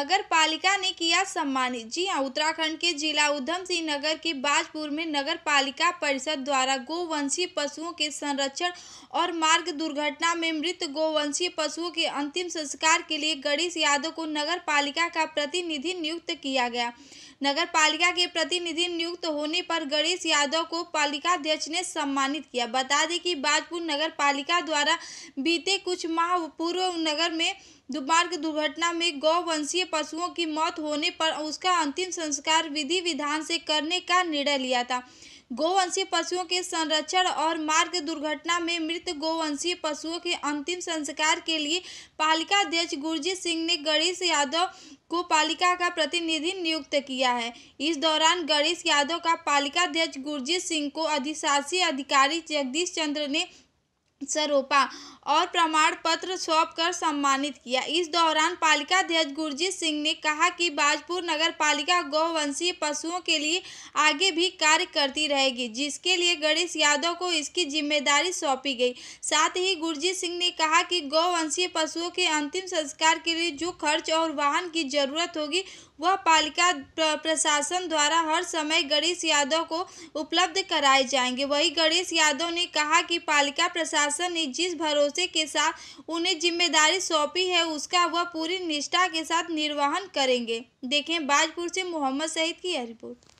नगर पालिका ने किया सम्मानित जी हाँ उत्तराखंड के जिला उधम सिंह नगर के बाजपुर में नगर पालिका परिषद द्वारा गोवंशीय पशुओं के संरक्षण और मार्ग दुर्घटना में मृत गोवंशीय पशुओं के अंतिम संस्कार के लिए गणेश यादव को नगर पालिका का प्रतिनिधि नियुक्त किया गया नगर पालिका के प्रतिनिधि नियुक्त होने पर गणेश यादव को पालिका अध्यक्ष ने सम्मानित किया बता दें कि बाजपुर नगर पालिका द्वारा बीते कुछ माह पूर्व नगर में दुमार्ग दुर्घटना में गौवंशीय पशुओं की मौत होने पर उसका अंतिम संस्कार विधि विधान से करने का निर्णय लिया था गोवंशीय पशुओं के संरक्षण और मार्ग दुर्घटना में मृत गोवंशीय पशुओं के अंतिम संस्कार के लिए पालिका अध्यक्ष गुरजीत सिंह ने गणेश यादव को पालिका का प्रतिनिधि नियुक्त किया है इस दौरान गणेश यादव का पालिका अध्यक्ष गुरजीत सिंह को अधिशासी अधिकारी जगदीश चंद्र ने सरोपा और प्रमाण पत्र सौंप कर सम्मानित किया इस दौरान पालिका अध्यक्ष गुरजीत सिंह ने कहा कि बाजपुर नगर पालिका गौवंशीय पशुओं के लिए आगे भी कार्य करती रहेगी जिसके लिए गणेश यादव को इसकी जिम्मेदारी सौंपी गई साथ ही गुरजीत सिंह ने कहा कि गौवंशीय पशुओं के अंतिम संस्कार के लिए जो खर्च और वाहन की जरूरत होगी वह पालिका प्रशासन द्वारा हर समय गणेश यादव को उपलब्ध कराए जाएंगे वही गणेश यादव ने कहा कि पालिका प्रशासन प्रशासन ने जिस भरोसे के साथ उन्हें जिम्मेदारी सौंपी है उसका वह पूरी निष्ठा के साथ निर्वहन करेंगे देखें बाजपुर से मोहम्मद सईद की यह रिपोर्ट